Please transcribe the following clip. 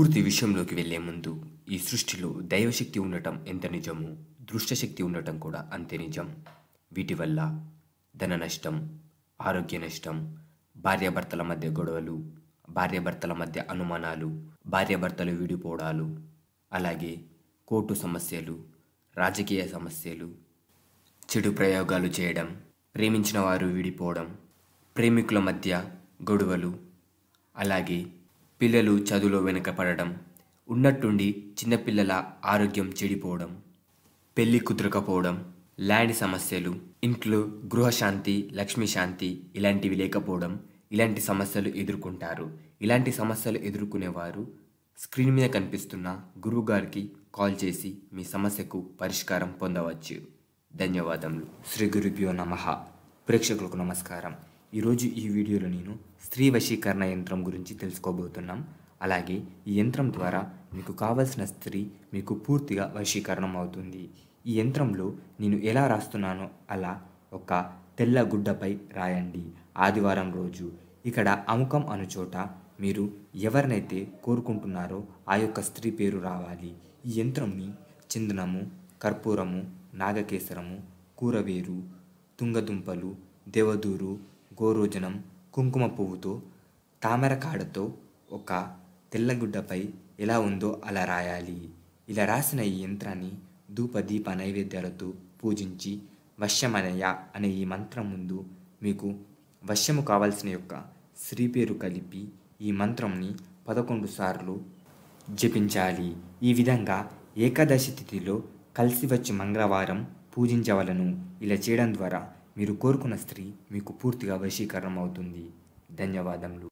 పూర్తి విషయంలోకి వెళ్లే ముందు ఈ సృష్టిలో దైవశక్తి ఉండటం ఎంత నిజమో దృష్టశక్తి ఉండటం కూడా అంతే నిజం వీటి వల్ల ధన నష్టం ఆరోగ్య నష్టం భార్యాభర్తల మధ్య గొడవలు భార్యాభర్తల మధ్య అనుమానాలు భార్యాభర్తలు విడిపోవడాలు అలాగే కోర్టు సమస్యలు రాజకీయ సమస్యలు చెడు ప్రయోగాలు చేయడం ప్రేమించిన వారు విడిపోవడం ప్రేమికుల మధ్య గొడవలు అలాగే పిల్లలు చదువులో వెనుకపడడం ఉన్నట్టుండి చిన్నపిల్లల ఆరోగ్యం చెడిపోవడం పెళ్లి కుదరకపోవడం ల్యాండ్ సమస్యలు ఇంట్లో గృహశాంతి లక్ష్మీశాంతి శాంతి ఇలాంటివి లేకపోవడం ఇలాంటి సమస్యలు ఎదుర్కొంటారు ఇలాంటి సమస్యలు ఎదుర్కొనేవారు స్క్రీన్ మీద కనిపిస్తున్న గురువుగారికి కాల్ చేసి మీ సమస్యకు పరిష్కారం పొందవచ్చు ధన్యవాదములు శ్రీ గురుభ్యో నమ ప్రేక్షకులకు నమస్కారం ఈరోజు ఈ వీడియోలో నేను స్త్రీ వశీకరణ యంత్రం గురించి తెలుసుకోబోతున్నాం అలాగే ఈ యంత్రం ద్వారా మీకు కావలసిన స్త్రీ మీకు పూర్తిగా వశీకరణం అవుతుంది ఈ యంత్రంలో నేను ఎలా రాస్తున్నానో అలా ఒక తెల్ల గుడ్డపై రాయండి ఆదివారం రోజు ఇక్కడ అముఖం అనుచోట మీరు ఎవరినైతే కోరుకుంటున్నారో ఆ యొక్క స్త్రీ పేరు రావాలి ఈ యంత్రంని చందనము కర్పూరము నాగకేసరము కూరవేరు తుంగదుంపలు దేవదూరు గోరోజనం కుంకుమ పువ్వుతో తామర కాడతో ఒక తెల్లగుడ్డపై ఎలా ఉందో అలా రాయాలి ఇలా రాసిన ఈ యంత్రాన్ని ధూప దీప నైవేద్యాలతో పూజించి వశ్యమనయ అనే ఈ మంత్రం ముందు మీకు వశ్యము కావాల్సిన యొక్క శ్రీ పేరు కలిపి ఈ మంత్రంని పదకొండు సార్లు జపించాలి ఈ విధంగా ఏకాదశి తిథిలో కలిసి వచ్చి మంగళవారం పూజించవలను ఇలా చేయడం ద్వారా మీరు కోరుకున్న స్త్రీ మీకు పూర్తిగా వశీకరణం అవుతుంది ధన్యవాదములు